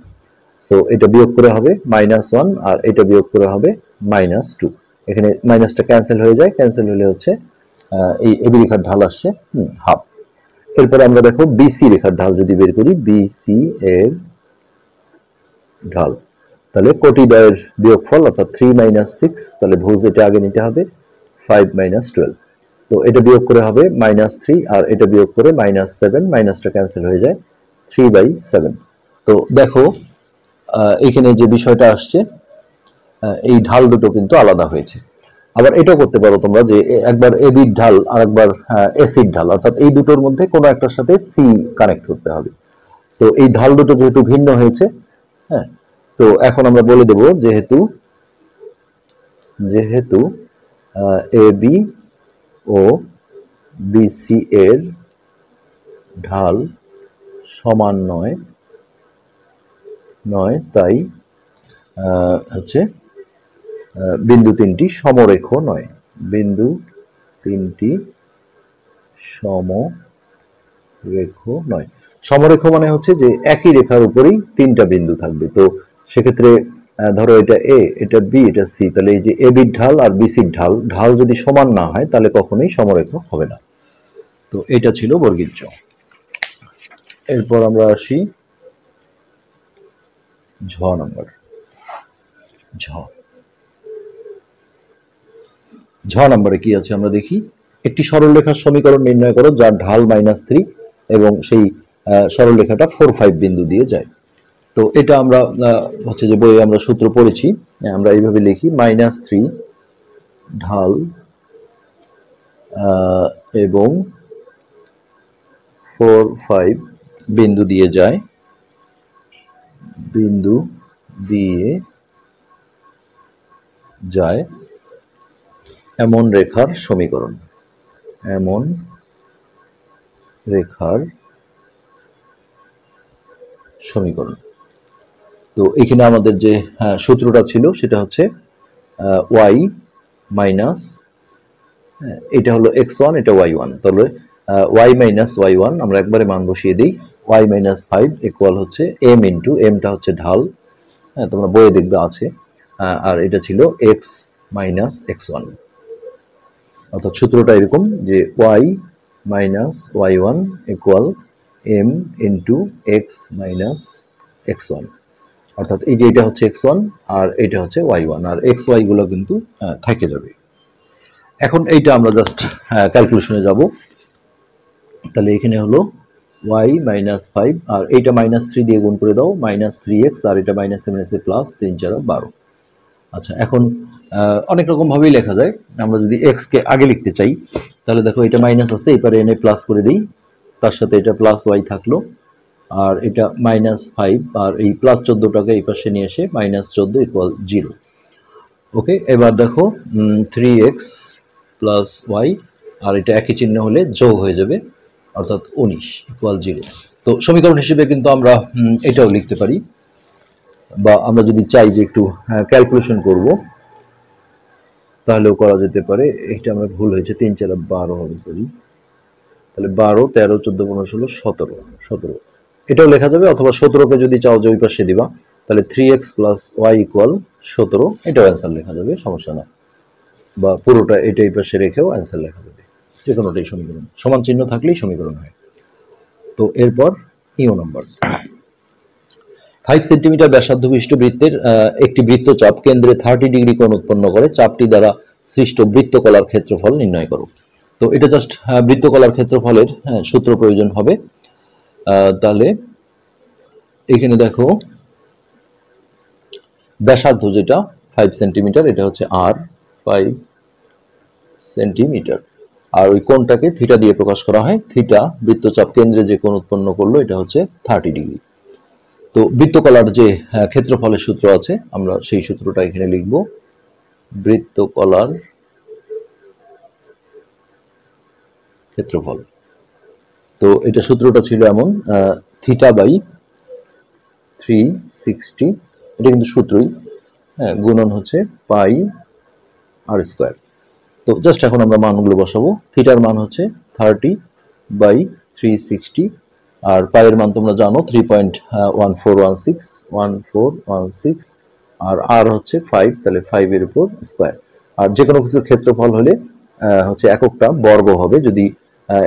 সো এটা বিয়োগ করে হবে মাইনাস ওয়ান আর এটা বিয়োগ করে হবে মাইনাস টু এখানে মাইনাসটা ক্যান্সেল হয়ে যায় ক্যান্সেল হলে হচ্ছে এই এবি রেখার ঢাল আসছে হাফ এরপরে আমরা দেখো বিসি রেখার ঢাল যদি বের করি বিসি এর ঢাল তাহলে কোটি দয়ের বিয়োগফল অর্থাৎ থ্রি মাইনাস সিক্স তাহলে ভোজ এটা আগে নিতে হবে ফাইভ মাইনাস টুয়েলভ তো এটা বিয়োগ করে হবে মাইনাস আর এটা বিয়োগ করে মাইনাস মাইনাসটা ক্যান্সেল হয়ে যায় থ্রি বাই তো দেখো এখানে যে বিষয়টা আসছে এই ঢাল দুটো কিন্তু আলাদা হয়েছে আবার এটা করতে পারো তোমরা যে একবার এবি ঢাল আর একবার এসির ঢাল অর্থাৎ এই দুটোর মধ্যে কোনো একটার সাথে সি কানেক্ট করতে হবে তো এই ঢাল দুটো যেহেতু ভিন্ন হয়েছে হ্যাঁ তো এখন আমরা বলে দেব যেহেতু যেহেতু এ বি ও বিসি এর ঢাল সমান নয় নয় তাই হচ্ছে বিন্দু তিনটি সমরেখ নয় বিন্দু তিনটি সমরেখ নয় সমরেখ মানে হচ্ছে যে একই রেখার উপরেই তিনটা বিন্দু থাকবে তো সেক্ষেত্রে ধরো এটা এ এটা বি এটা সি তাহলে এই যে এ বি ঢাল আর বিসির ঢাল ঢাল যদি সমান না হয় তাহলে কখনোই সমরেখা হবে না তো এটা ছিল বর্গীয এরপর আমরা আসি ঝ নম্বর ঝ ঝ নম্বরে কি আছে আমরা দেখি একটি সরলরেখার সমীকরণ নির্ণয় করো যার ঢাল মাইনাস থ্রি এবং সেই সরলরেখাটা ফোর ফাইভ বিন্দু দিয়ে যায় তো এটা আমরা হচ্ছে যে বইয়ে আমরা সূত্র পড়েছি আমরা এইভাবে লিখি মাইনাস থ্রি ঢাল এবং ফোর ফাইভ বিন্দু দিয়ে যায় বিন্দু দিয়ে যায় এমন রেখার সমীকরণ এমন রেখার সমীকরণ তো এখানে আমাদের যে হ্যাঁ, সূত্রটা ছিল সেটা হচ্ছে ওয়াই হ্যাঁ, মাইনাস এটা হলো এক্স ওয়ান এটা ওয়াই ওয়ান তাহলে ওয়াই মাইনাস ওয়াই ওয়ান আমরা একবারে মান বসিয়ে দিই ওয়াই মাইনাস ফাইভ ইকুয়াল হচ্ছে এম ইন্টু এমটা হচ্ছে ঢাল হ্যাঁ তোমরা বইয়ে দেখবে আছে আর এটা ছিল এক্স মাইনাস এক্স ওয়ান অর্থাৎ সূত্রটা এরকম যে y minus y one equal M into x minus x one অর্থাৎ এই যে এটা হচ্ছে এক্স ওয়ান আর এটা হচ্ছে ওয়াই ওয়ান আর এক্স ওয়াই গুলো কিন্তু থেকে যাবে এখন এইটা আমরা জাস্ট ক্যালকুলেশনে যাব তাহলে এখানে হলো ওয়াই মাইনাস ফাইভ আর এইটা মাইনাস থ্রি দিয়ে গুণ করে দাও মাইনাস থ্রি এক্স আর এটা মাইনাস সেভেন এক্স প্লাস তিন চার বারো আচ্ছা এখন অনেক রকমভাবেই লেখা যায় আমরা যদি এক্সকে আগে লিখতে চাই তাহলে দেখো এটা মাইনাস আছে এবারে এনে প্লাস করে দিই তার সাথে এটা প্লাস ওয়াই থাকলো আর এটা মাইনাস ফাইভ আর এই প্লাস চোদ্দোটাকে এই পাশে নিয়ে এসে মাইনাস চোদ্দো ইকুয়াল জিরো ওকে এবার দেখো থ্রি এক্স প্লাস ওয়াই আর এটা একই চিহ্ন হলে যোগ হয়ে যাবে অর্থাৎ উনিশ ইকুয়াল জিরো তো সমীকরণ হিসেবে কিন্তু আমরা এটাও লিখতে পারি বা আমরা যদি চাই যে একটু ক্যালকুলেশন করব তাহলেও করা যেতে পারে এটা আমার ভুল হয়েছে তিন চার বারো হবে সরি তাহলে বারো তেরো চোদ্দো পনেরো ষোলো সতেরো সতেরো এটাও লেখা যাবে অথবা সতেরোকে যদি চাও যে ওই পাশে দিবা তাহলে three x plus y equal সতেরো এটাও অ্যান্সার লেখা যাবে সমস্যা না বা পুরোটা এটা এই পাশে রেখেও অ্যান্সার লেখা যাবে যে কোনোটাই সমীকরণ সমান চিহ্ন থাকলেই সমীকরণ হয় তো এরপর ইও নম্বর ফাইভ সেন্টিমিটার ব্যাসার্ধ বিশিষ্ট বৃত্তের একটি বৃত্তচাপ কেন্দ্রে থার্টি ডিগ্রি কোণ উৎপন্ন করে চাপটি দ্বারা সৃষ্ট বৃত্তকলার ক্ষেত্রফল নির্ণয় করো তো এটা জাস্ট বৃত্তকলার ক্ষেত্রফলের সূত্র প্রয়োজন হবে তাহলে এখানে দেখো ব্যাসার্ধ যেটা ফাইভ সেন্টিমিটার এটা হচ্ছে আর ফাইভ সেন্টিমিটার আর ওই কোনটাকে থিটা দিয়ে প্রকাশ করা হয় থিটা বৃত্তচাপ কেন্দ্রে যে কোন উৎপন্ন করলো এটা হচ্ছে থার্টি ডিগ্রি তো বৃত্তকলার যে ক্ষেত্রফলের সূত্র আছে আমরা সেই সূত্রটা এখানে লিখব বৃত্তকলার ক্ষেত্রফল তো এটা সূত্রটা ছিল এমন থিটা বাই থ্রি সিক্সটি এটা কিন্তু সূত্রই হ্যাঁ গুণন হচ্ছে পাই আর স্কোয়ার তো জাস্ট এখন আমরা মানগুলো বসাবো থিটার মান হচ্ছে থার্টি বাই থ্রি সিক্সটি আর পায়ের মান তোমরা জানো three point one four one six one four one six আর আর হচ্ছে ফাইভ তাহলে ফাইভের উপর স্কোয়ার আর যে কোনো কিছুর ক্ষেত্রফল হলে হচ্ছে এককটা বর্গ হবে যদি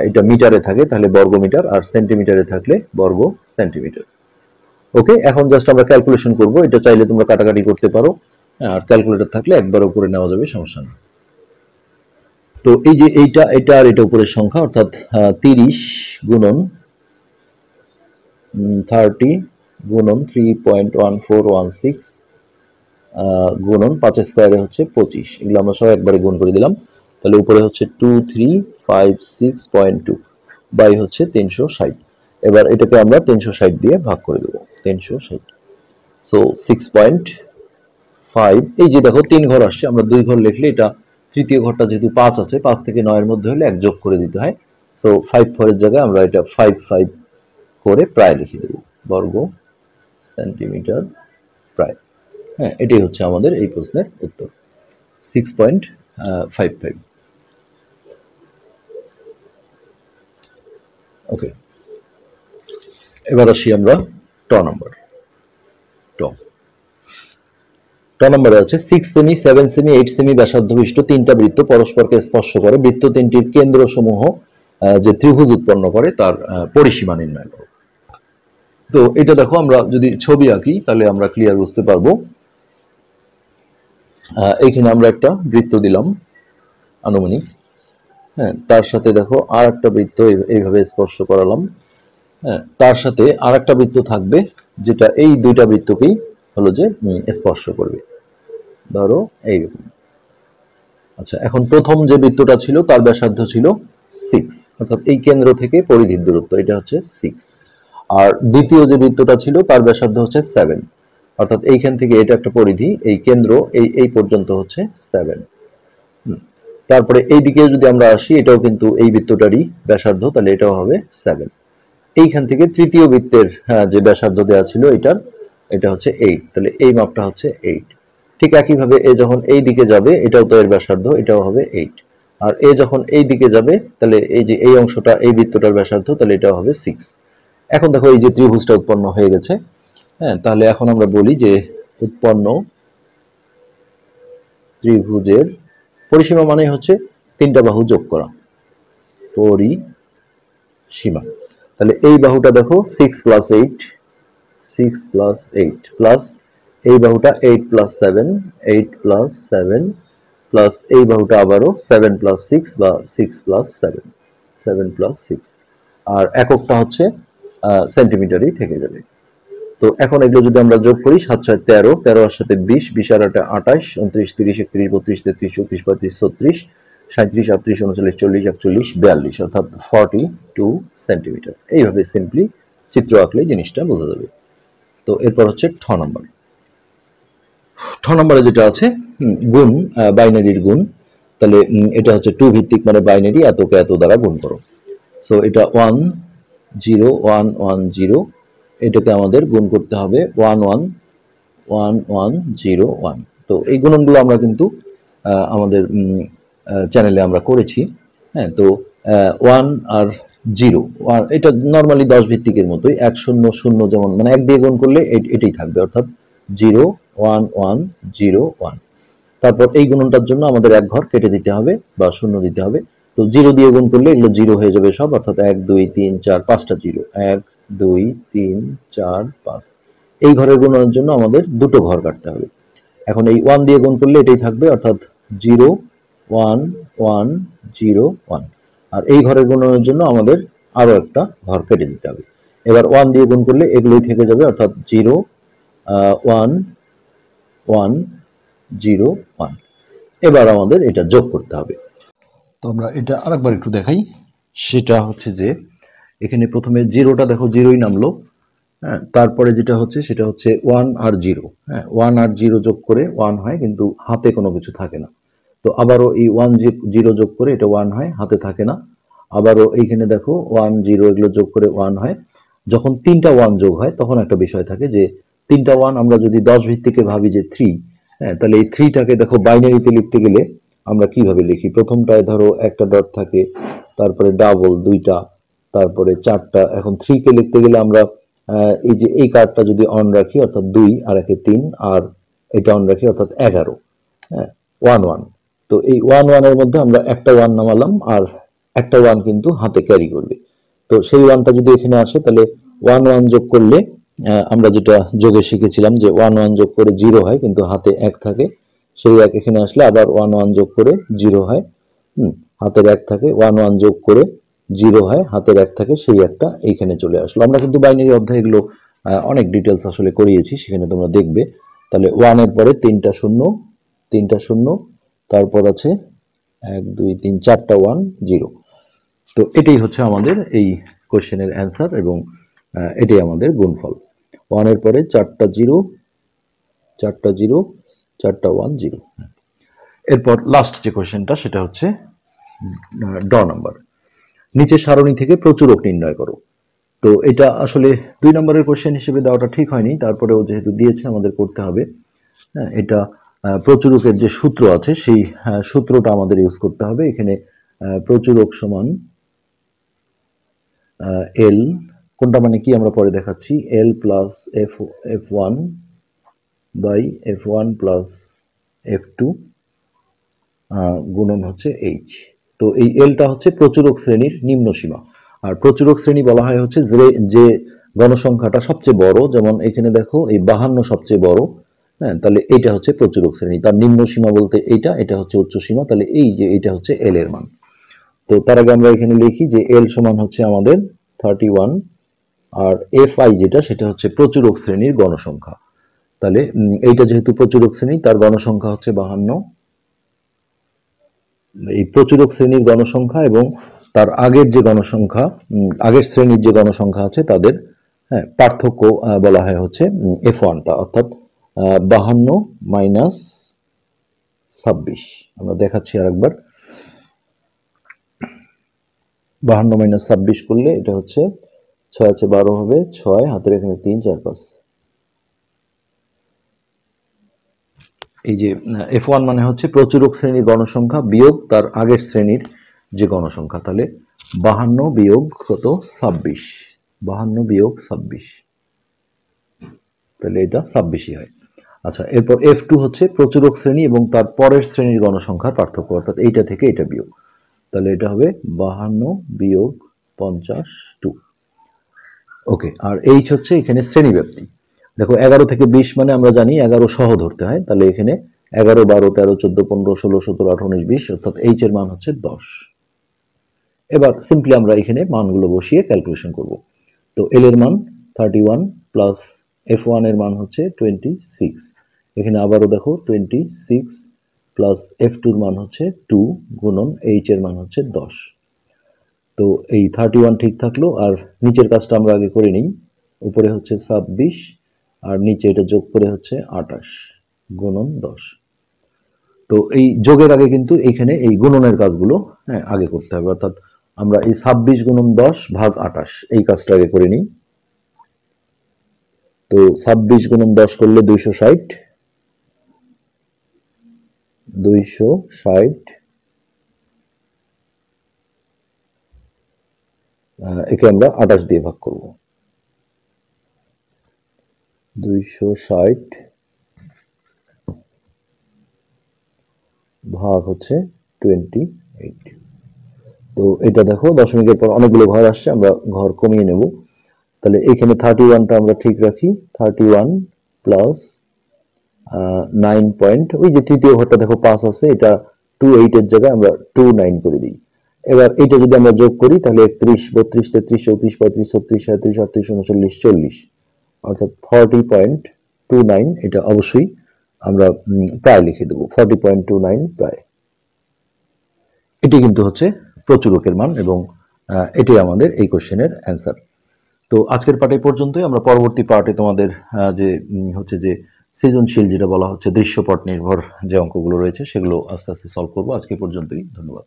এটা মিটারে থাকে তাহলে বর্গ মিটার আর সেন্টিমিটারে থাকলে বর্গ সেন্টিমিটার ওকে এখন জাস্ট আমরা ক্যালকুলেশন করব এটা চাইলে তোমরা কাটাকাটি করতে পারো হ্যাঁ, আর ক্যালকুলেটর থাকলে একবার উপরে নেওয়া যাবে সমস্যা না তো এই যে এইটা এটা আর এটা উপরের সংখ্যা অর্থাৎ তিরিশ গুণন থার্টি গুণন three point one four one six গুণন পাঁচ স্কোয়ারে হচ্ছে পঁচিশ এগুলো আমরা সব একবারে গুণ করে দিলাম তাহলে উপরে হচ্ছে two three five six point two by হচ্ছে তিনশো ষাট এবার এটাকে আমরা তিনশো ষাট দিয়ে ভাগ করে দেবো তিনশো ষাট সো সিক্স পয়েন্ট ফাইভ এই যে দেখো তিন ঘর আসছে আমরা দুই ঘর লিখলে এটা তৃতীয় ঘরটা যেহেতু পাঁচ আছে পাঁচ থেকে নয়ের মধ্যে হলে এক যোগ করে দিতে হয় সো ফাইভ ফোরের জায়গায় আমরা এটা ফাইভ ফাইভ করে প্রায় লিখে দেব বর্গ সেন্টিমিটার প্রায় হ্যাঁ এটাই হচ্ছে আমাদের এই প্রশ্নের উত্তর six point five five okay এবার আসি আমরা ট নম্বর ট ট নম্বরে আছে সিক্স সেমি সেভেন সেমি এইট সেমি ব্যাসার্ধবিষ্ট তিনটা বৃত্ত পরস্পরকে স্পর্শ করে বৃত্ত তিনটির কেন্দ্রসমূহ যে ত্রিভুজ উৎপন্ন করে তার পরিসীমা নির্ণয় করো তো এটা দেখো আমরা যদি ছবি আঁকি তাহলে আমরা ক্লিয়ার বুঝতে পারবো এখানে আমরা একটা বৃত্ত দিলাম আনুমানিক হ্যাঁ তার সাথে দেখো আর একটা বৃত্ত এইভাবে স্পর্শ করালাম হ্যাঁ তার সাথে আর একটা বৃত্ত থাকবে যেটা এই দুইটা বৃত্তকেই হলো যে স্পর্শ করবে ধরো এইরকম আচ্ছা এখন প্রথম যে বৃত্তটা ছিল তার ব্যাসার্ধ ছিল সিক্স অর্থাৎ এই কেন্দ্র থেকে পরিধির দূরত্ব এটা হচ্ছে সিক্স আর দ্বিতীয় যে বৃত্তটা ছিল তার ব্যাসার্ধ হচ্ছে সেভেন অর্থাৎ এইখান থেকে এটা একটা পরিধি এই কেন্দ্র এই এই পর্যন্ত হচ্ছে সেভেন তারপরে এই দিকে যদি আমরা আসি এটাও কিন্তু এই বৃত্তটারই ব্যাসার্ধ তাহলে এটাও হবে সেভেন এইখান থেকে তৃতীয় বৃত্তের হ্যাঁ, যে ব্যাসার্ধ দেওয়া ছিল এটার এটা হচ্ছে এইট তাহলে এই মাপটা হচ্ছে এইট ঠিক একইভাবে এ যখন এই দিকে যাবে এটাও তো এর ব্যাসার্ধ এটাও হবে এইট আর এ যখন এই দিকে যাবে তাহলে এই যে এই অংশটা এই বৃত্তটার ব্যাসার্ধ তাহলে এটাও হবে সিক্স এখন দেখো এই যে ত্রিভুজটা উৎপন্ন হয়ে গেছে হ্যাঁ তাহলে এখন আমরা বলি যে উৎপন্ন ত্রিভুজের পরিসীমা মানে হচ্ছে তিনটা বাহু যোগ করা পরিসীমা তাহলে এই বাহুটা দেখো six plus eight six plus eight plus এই বাহুটা eight plus seven eight plus seven plus এই বাহুটা আবারও সেভেন প্লাস সিক্স বা six plus seven seven plus six আর এককটা হচ্ছে সেন্টিমিটারই থেকে যাবে তো এখন এগুলো যদি আমরা যোগ করি সাত ছয় তেরো তেরো আর সাথে বিশ বিশ আর আটে আঠাশ উনত্রিশ তিরিশ একত্রিশ বত্রিশ তেত্রিশ চৌত্রিশ পঁয়ত্রিশ ছত্রিশ সাঁত্রিশ আটত্রিশ উনচল্লিশ চল্লিশ একচল্লিশ বিয়াল্লিশ অর্থাৎ ফর্টি টু সেন্টিমিটার এইভাবে সিম্পলি চিত্র আঁকলে জিনিসটা বোঝা যাবে তো এরপর হচ্ছে ঠ নম্বর ঠ নম্বরে যেটা আছে গুণ বাইনারির গুণ তাহলে এটা হচ্ছে টু ভিত্তিক মানে বাইনারি এতকে এত দ্বারা গুণ করো সো এটা one zero one one zero এটাকে আমাদের গুণ করতে হবে one one one one zero one তো এই গুণনগুলো আমরা কিন্তু আমাদের চ্যানেলে আমরা করেছি হ্যাঁ তো ওয়ান আর জিরো এটা নর্মালি দশ ভিত্তিকের মতোই এক শূন্য শূন্য যেমন মানে এক দিয়ে গুণ করলে এটাই থাকবে অর্থাৎ zero one one zero one তারপর এই গুণনটার জন্য আমাদের এক ঘর কেটে দিতে হবে বা শূন্য দিতে হবে তো জিরো দিয়ে গুণ করলে এগুলো জিরো হয়ে যাবে সব অর্থাৎ এক দুই তিন চার পাঁচটা জিরো এক দুই তিন চার পাঁচ এই ঘরের গুণনের জন্য আমাদের দুটো ঘর কাটতে হবে এখন এই ওয়ান দিয়ে গুণ করলে এটাই থাকবে অর্থাৎ zero one one zero one আর এই ঘরের গুণনের জন্য আমাদের আরও একটা ঘর কেটে দিতে হবে এবার ওয়ান দিয়ে গুণ করলে এগুলোই থেকে যাবে অর্থাৎ zero one one zero one এবার আমাদের এটা যোগ করতে হবে তো আমরা এটা আরেকবার একটু দেখাই সেটা হচ্ছে যে এখানে প্রথমে জিরোটা দেখো জিরোই নামলো হ্যাঁ তারপরে যেটা হচ্ছে সেটা হচ্ছে ওয়ান আর জিরো হ্যাঁ ওয়ান আর জিরো যোগ করে ওয়ান হয় কিন্তু হাতে কোনো কিছু থাকে না তো আবারও এই ওয়ান জিরো যোগ করে এটা ওয়ান হয় হাতে থাকে না আবারও এইখানে দেখো ওয়ান জিরো এগুলো যোগ করে ওয়ান হয় যখন তিনটা ওয়ান যোগ হয় তখন একটা বিষয় থাকে যে তিনটা ওয়ান আমরা যদি দশ ভিত্তিকে ভাবি যে থ্রি হ্যাঁ তাহলে এই থ্রিটাকে দেখো বাইনারিতে লিখতে গেলে আমরা কিভাবে লিখি প্রথমটায় ধরো একটা ডট থাকে তারপরে ডাবল দুইটা তারপরে চারটা এখন থ্রি কে লিখতে গেলে আমরা এই যে এই কার্ডটা যদি অন রাখি অর্থাৎ দুই আর একে তিন আর এটা অন রাখি অর্থাৎ এগারো হ্যাঁ ওয়ান ওয়ান তো এই ওয়ান ওয়ানের মধ্যে আমরা একটা ওয়ান নামালাম আর একটা ওয়ান কিন্তু হাতে ক্যারি করবে তো সেই ওয়ানটা যদি এখানে আসে তাহলে ওয়ান ওয়ান যোগ করলে আমরা যেটা যোগে শিখেছিলাম যে ওয়ান ওয়ান যোগ করে জিরো হয় কিন্তু হাতে এক থাকে সেই এক এখানে আসলে আবার ওয়ান ওয়ান যোগ করে জিরো হয় হুম হাতের এক থাকে ওয়ান ওয়ান যোগ করে জিরো হয় হাতের এক থাকে সেই একটা এইখানে চলে আসলো আমরা কিন্তু বাইনারি অধ্যায় এগুলো অনেক ডিটেলস আসলে করিয়েছি সেখানে তোমরা দেখবে তাহলে ওয়ানের পরে তিনটা শূন্য তিনটা শূন্য তারপর আছে এক দুই তিন চারটা ওয়ান জিরো তো এটাই হচ্ছে আমাদের এই কোশ্চেনের অ্যান্সার এবং এটাই আমাদের গুণফল ওয়ানের পরে চারটা জিরো চারটা জিরো চারটা ওয়ান জিরো এরপর লাস্ট যে কোয়েশ্চেনটা সেটা হচ্ছে ড নাম্বার নিচের সারণী থেকে প্রচুরক নির্ণয় করো তো এটা আসলে দুই নম্বরের কোশ্চেন হিসেবে দেওয়াটা ঠিক হয়নি তারপরেও যেহেতু দিয়েছে আমাদের করতে হবে হ্যাঁ এটা প্রচুরকের যে সূত্র আছে সেই সূত্রটা আমাদের ইউজ করতে হবে এখানে প্রচুরক সমান এল কোনটা মানে কি আমরা পরে দেখাচ্ছি L plus F F one by F one plus F two গুণন হচ্ছে এইচ তো এই এলটা হচ্ছে প্রচুরক শ্রেণীর নিম্ন সীমা আর প্রচুরক শ্রেণী বলা হয় হচ্ছে যে যে গণসংখ্যাটা সবচেয়ে বড় যেমন এখানে দেখো এই বাহান্ন সবচেয়ে বড় হ্যাঁ তাহলে এটা হচ্ছে প্রচুরক শ্রেণী তার নিম্ন সীমা বলতে এটা এটা হচ্ছে উচ্চ সীমা তাহলে এই যে এটা হচ্ছে এল এর মান তো তার আগে আমরা এখানে লিখি যে এল সমান হচ্ছে আমাদের থার্টি ওয়ান আর এফ আই যেটা সেটা হচ্ছে প্রচুরক শ্রেণীর গণসংখ্যা তাহলে এইটা যেহেতু প্রচুরক শ্রেণী তার গণসংখ্যা হচ্ছে বাহান্ন এই প্রচুরক শ্রেণীর গণসংখ্যা এবং তার আগের যে গণসংখ্যা আগের শ্রেণীর যে গণসংখ্যা আছে তাদের হ্যাঁ পার্থক্য বলা হয় হচ্ছে এফ ওয়ানটা অর্থাৎ বাহান্ন মাইনাস ছাব্বিশ আমরা দেখাচ্ছি আর একবার বাহান্ন মাইনাস ছাব্বিশ করলে এটা হচ্ছে ছয় আছে বারো হবে ছয় হাতের এখানে তিন চার পাঁচ এই যে এফ ওয়ান মানে হচ্ছে প্রচুরক শ্রেণীর গণসংখ্যা বিয়োগ তার আগের শ্রেণীর যে গণসংখ্যা তাহলে বাহান্ন বিয়োগ কত ছাব্বিশ বাহান্ন বিয়োগ ছাব্বিশ তাহলে এটা ছাব্বিশই হয় আচ্ছা এরপর এফ টু হচ্ছে প্রচুরক শ্রেণী এবং তার পরের শ্রেণীর গণসংখ্যার পার্থক্য অর্থাৎ এইটা থেকে এটা বিয়োগ তাহলে এটা হবে বাহান্ন বিয়োগ পঞ্চাশ টু ওকে আর এইচ হচ্ছে এখানে শ্রেণীব্যাপ্তি দেখো এগারো থেকে বিশ মানে আমরা জানি এগারো সহ ধরতে হয় তাহলে এখানে এগারো বারো তেরো চোদ্দ পনেরো ষোলো সতেরো আঠারো উনিশ বিশ অর্থাৎ এইচ এর মান হচ্ছে দশ এবার সিম্পলি আমরা এখানে মানগুলো বসিয়ে ক্যালকুলেশন করব তো এল এর মান thirty one plus F one এর মান হচ্ছে টোয়েন্টি সিক্স এখানে আবারও দেখো টোয়েন্টি সিক্স প্লাস এফ টুর মান হচ্ছে টু গুণন এইচ এর মান হচ্ছে দশ তো এই থার্টি ওয়ান ঠিক থাকলো আর নিচের কাজটা আমরা আগে করে নিই উপরে হচ্ছে ছাব্বিশ আর নিচে এটা যোগ করে হচ্ছে আটাশ গুণন দশ তো এই যোগের আগে কিন্তু এখানে এই গুণনের কাজগুলো হ্যাঁ আগে করতে হবে অর্থাৎ আমরা এই ছাব্বিশ গুণন দশ ভাগ আটাশ এই কাজটা আগে করে নিই তো ছাব্বিশ গুণন দশ করলে দুইশো ষাট দুইশো ষাট একে আমরা আটাশ দিয়ে ভাগ করবো দুইশো ষাট ভাগ হচ্ছে টোয়েন্টি এইট তো এটা দেখো দশমিকের পর অনেকগুলো ঘর আসছে আমরা ঘর কমিয়ে নেব তাহলে এখানে থার্টি ওয়ানটা আমরা ঠিক রাখি thirty one plus nine point ওই যে তৃতীয় ঘরটা দেখো পাস আছে এটা টু এইটের জায়গায় আমরা টু নাইন করে দিই এবার এটা যদি আমরা যোগ করি তাহলে একত্রিশ বত্রিশ তেত্রিশ চৌত্রিশ পঁয়ত্রিশ ছত্রিশ সাঁত্রিশ আটত্রিশ উনচল্লিশ চল্লিশ অর্থাৎ ফর্টি পয়েন্ট টু নাইন এটা অবশ্যই আমরা প্রায় লিখে দেবো ফর্টি পয়েন্ট টু নাইন প্রায় এটি কিন্তু হচ্ছে প্রচুরকের মান এবং এটি আমাদের এই কোশ্চেনের অ্যান্সার তো আজকের পার্টে পর্যন্তই আমরা পরবর্তী পার্টে তোমাদের যে হচ্ছে যে সৃজনশীল যেটা বলা হচ্ছে দৃশ্যপট নির্ভর যে অঙ্কগুলো রয়েছে সেগুলো আস্তে আস্তে সলভ করবো আজকে পর্যন্তই ধন্যবাদ